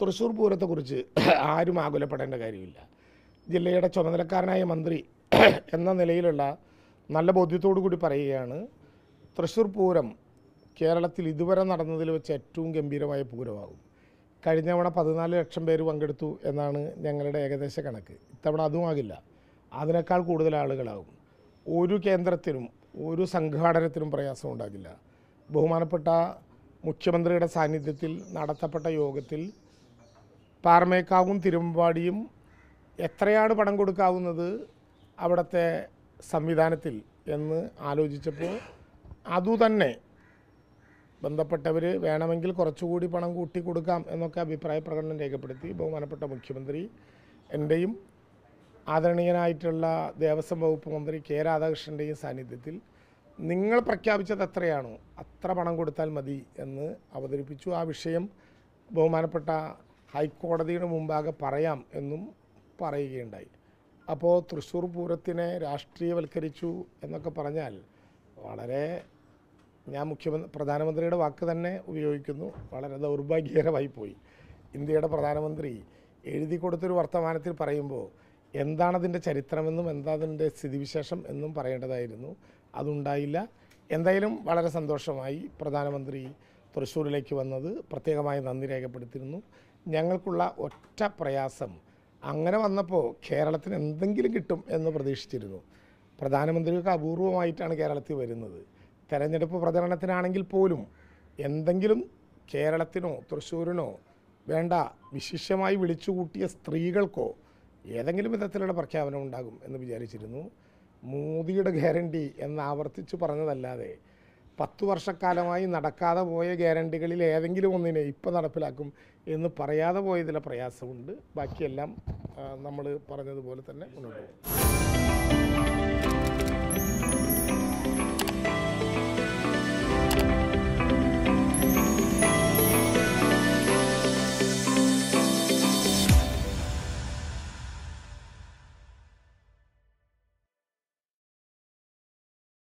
തൃശ്ശൂർ പൂരത്തെക്കുറിച്ച് ആരും ആകുലപ്പെടേണ്ട കാര്യമില്ല ജില്ലയുടെ ചുമതലക്കാരനായ മന്ത്രി എന്ന നിലയിലുള്ള നല്ല ബോധ്യത്തോടു കൂടി പറയുകയാണ് തൃശ്ശൂർ പൂരം കേരളത്തിൽ ഇതുവരെ നടന്നതിൽ വെച്ച് ഏറ്റവും ഗംഭീരമായ പൂരമാകും കഴിഞ്ഞ തവണ പതിനാല് ലക്ഷം പേര് പങ്കെടുത്തു എന്നാണ് ഞങ്ങളുടെ ഏകദേശ കണക്ക് ഇത്തവണ ആകില്ല അതിനേക്കാൾ കൂടുതൽ ആളുകളാകും ഒരു കേന്ദ്രത്തിനും ഒരു സംഘാടനത്തിനും പ്രയാസം ഉണ്ടാകില്ല ബഹുമാനപ്പെട്ട മുഖ്യമന്ത്രിയുടെ സാന്നിധ്യത്തിൽ നടത്തപ്പെട്ട യോഗത്തിൽ പാറമേക്കാവും തിരുമ്പാടിയും എത്രയാണ് പണം കൊടുക്കാവുന്നത് അവിടുത്തെ സംവിധാനത്തിൽ എന്ന് ആലോചിച്ചപ്പോൾ അതുതന്നെ ബന്ധപ്പെട്ടവർ വേണമെങ്കിൽ കുറച്ചുകൂടി പണം കൂട്ടി കൊടുക്കാം എന്നൊക്കെ അഭിപ്രായ പ്രകടനം രേഖപ്പെടുത്തി ബഹുമാനപ്പെട്ട മുഖ്യമന്ത്രി എൻ്റെയും ആദരണീയനായിട്ടുള്ള ദേവസ്വം വകുപ്പ് മന്ത്രി കെ രാധാകൃഷ്ണൻ്റെയും സാന്നിധ്യത്തിൽ നിങ്ങൾ പ്രഖ്യാപിച്ചത് എത്രയാണോ അത്ര പണം കൊടുത്താൽ മതി എന്ന് അവതരിപ്പിച്ചു ആ വിഷയം ബഹുമാനപ്പെട്ട ഹൈക്കോടതിയുടെ മുമ്പാകെ പറയാം എന്നും പറയുകയുണ്ടായി അപ്പോൾ തൃശ്ശൂർ പൂരത്തിനെ രാഷ്ട്രീയവൽക്കരിച്ചു എന്നൊക്കെ പറഞ്ഞാൽ വളരെ ഞാൻ മുഖ്യമന്ത്രി പ്രധാനമന്ത്രിയുടെ വാക്ക് തന്നെ ഉപയോഗിക്കുന്നു വളരെ ദൗർഭാഗ്യകരമായി പോയി ഇന്ത്യയുടെ പ്രധാനമന്ത്രി എഴുതി കൊടുത്തൊരു വർത്തമാനത്തിൽ പറയുമ്പോൾ എന്താണതിൻ്റെ ചരിത്രമെന്നും എന്താ അതിൻ്റെ സ്ഥിതിവിശേഷം എന്നും പറയേണ്ടതായിരുന്നു അതുണ്ടായില്ല എന്തായാലും വളരെ സന്തോഷമായി പ്രധാനമന്ത്രി തൃശ്ശൂരിലേക്ക് വന്നത് പ്രത്യേകമായി നന്ദി രേഖപ്പെടുത്തിയിരുന്നു ഞങ്ങൾക്കുള്ള ഒറ്റ പ്രയാസം അങ്ങനെ വന്നപ്പോൾ കേരളത്തിന് എന്തെങ്കിലും കിട്ടും എന്ന് പ്രതീക്ഷിച്ചിരുന്നു പ്രധാനമന്ത്രിയൊക്കെ അപൂർവമായിട്ടാണ് കേരളത്തിൽ വരുന്നത് തെരഞ്ഞെടുപ്പ് പ്രചരണത്തിനാണെങ്കിൽ പോലും എന്തെങ്കിലും കേരളത്തിനോ തൃശ്ശൂരിനോ വേണ്ട വിശിഷ്യമായി വിളിച്ചുകൂട്ടിയ സ്ത്രീകൾക്കോ ഏതെങ്കിലും വിധത്തിലുള്ള പ്രഖ്യാപനം ഉണ്ടാകും എന്ന് വിചാരിച്ചിരുന്നു മോദിയുടെ ഗ്യാരണ്ടി എന്ന് ആവർത്തിച്ച് പറഞ്ഞതല്ലാതെ പത്തു വർഷക്കാലമായി നടക്കാതെ പോയ ഗ്യാരണ്ടികളിൽ ഏതെങ്കിലും ഒന്നിനെ ഇപ്പം നടപ്പിലാക്കും എന്ന് പറയാതെ പോയതിലെ പ്രയാസമുണ്ട് ബാക്കിയെല്ലാം നമ്മൾ പറഞ്ഞതുപോലെ തന്നെ മുന്നോട്ട് പോകും